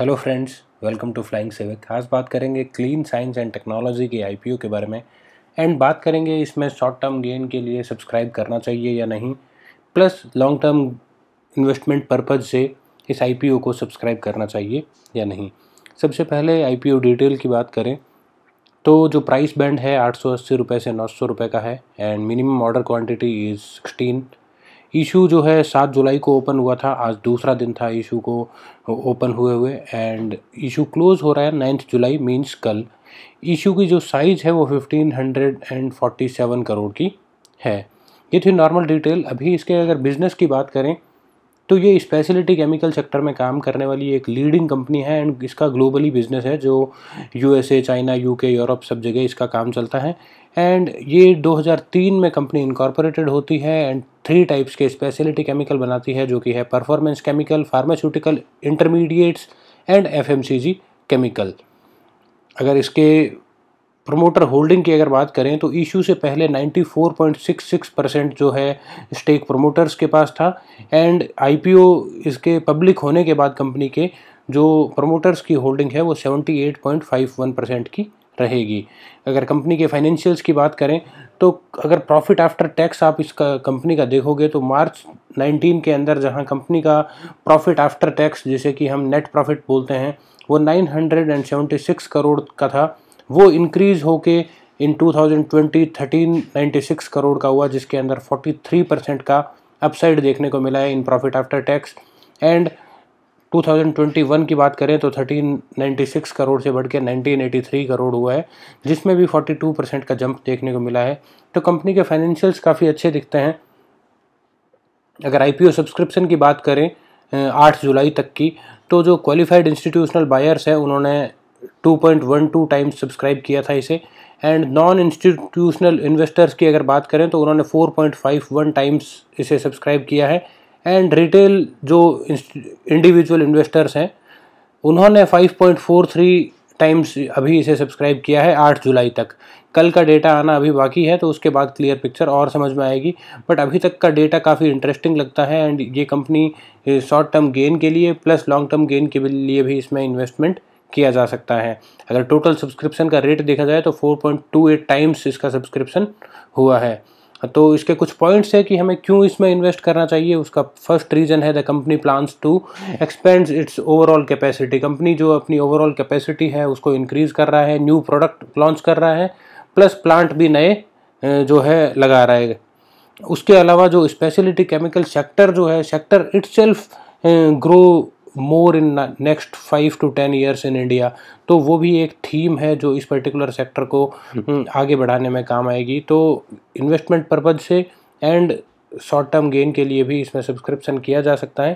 Hello friends welcome to flying सेविक आज बात करेंगे क्लीन साइंस एंड टेक्नोलॉजी के आईपीओ के बारे में एंड बात करेंगे इसमें शॉर्ट टर्म गेन के लिए सब्सक्राइब करना चाहिए या नहीं plus long term investment purpose से इस आईपीओ को सब्सक्राइब करना चाहिए या नहीं सबसे पहले आई डिटेल की बात करें तो जो प्राइस बैंड है आठ सौ अस्सी रुपये से नौ सौ रुपये का है and minimum order quantity is sixteen issue जो है सात जुलाई को ओपन हुआ था आज दूसरा दिन था ईशू को ओपन हुए हुए एंड ईशू क्लोज़ हो रहा है नाइन्थ जुलाई मीन्स कल ईशू की जो साइज़ है वो fifteen hundred and forty seven crore की है ये थी नॉर्मल डिटेल अभी इसके अगर बिज़नेस की बात करें तो ये स्पेशलिटी केमिकल सेक्टर में काम करने वाली एक लीडिंग कंपनी है एंड इसका ग्लोबली बिजनेस है जो यूएसए चाइना यूके यूरोप सब जगह इसका काम चलता है एंड ये 2003 में कंपनी इनकॉर्पोरेटेड होती है एंड थ्री टाइप्स के स्पेशलिटी केमिकल बनाती है जो कि है performance chemical pharmaceutical intermediates and F chemical अगर इसके प्रमोटर होल्डिंग की अगर बात करें तो ईशू से पहले 94.66 परसेंट जो है स्टेक प्रमोटर्स के पास था एंड आईपीओ इसके पब्लिक होने के बाद कंपनी के जो प्रमोटर्स की होल्डिंग है वो 78.51 परसेंट की रहेगी अगर कंपनी के फाइनेंशियल्स की बात करें तो अगर प्रॉफिट आफ्टर टैक्स आप इस कंपनी का देखोगे तो मार्च 19 के अंदर जहां कंपनी का प्रॉफिट आफ्टर टैक्स जिसे कि हम नेट प्रॉफिट बोलते हैं वो 976 करोड़ का था वो इंक्रीज़ होके इन 2020 1396 करोड़ का हुआ जिसके अंदर 43 परसेंट का अपसाइड देखने को मिला है in profit after tax and 2021 की बात करें तो 1396 करोड़ से बढ़ के 1983 करोड़ हुआ है जिसमें भी 42 परसेंट का जंप देखने को मिला है तो कंपनी के फाइनेंशियल्स काफ़ी अच्छे दिखते हैं अगर आई सब्सक्रिप्शन की बात करें 8 जुलाई तक की तो जो क्वालिफाइड इंस्टीट्यूशनल बायर्स हैं उन्होंने 2.12 टाइम्स सब्सक्राइब किया था इसे एंड नॉन इंस्टीट्यूशनल इन्वेस्टर्स की अगर बात करें तो उन्होंने 4.51 टाइम्स इसे सब्सक्राइब किया है एंड रिटेल जो इंडिविजुअल इन्वेस्टर्स हैं उन्होंने 5.43 टाइम्स अभी इसे सब्सक्राइब किया है 8 जुलाई तक कल का डेटा आना अभी बाकी है तो उसके बाद क्लियर पिक्चर और समझ में आएगी बट अभी तक का डेटा काफ़ी इंटरेस्टिंग लगता है एंड ये कंपनी शॉर्ट टर्म गेन के लिए प्लस लॉन्ग टर्म गेन के लिए भी इसमें इन्वेस्टमेंट किया जा सकता है अगर टोटल सब्सक्रिप्शन का रेट देखा जाए तो 4.28 टाइम्स इसका सब्सक्रिप्शन हुआ है तो इसके कुछ पॉइंट्स है कि हमें क्यों इसमें इन्वेस्ट करना चाहिए उसका फर्स्ट रीज़न है the company plans to expand its overall capacity company जो अपनी ओवरऑल कैपेसिटी है उसको इंक्रीज़ कर रहा है न्यू प्रोडक्ट लॉन्च कर रहा है प्लस प्लांट भी नए जो है लगा रहा है उसके अलावा जो स्पेशलिटी केमिकल सेक्टर जो है sector its grow more in next five to ten years in India तो वो भी एक थीम है जो इस पर्टिकुलर सेक्टर को हम्म। हम्म, आगे बढ़ाने में काम आएगी तो इन्वेस्टमेंट पर्पज से एंड शॉर्ट टर्म गेन के लिए भी इसमें सब्सक्रिप्शन किया जा सकता है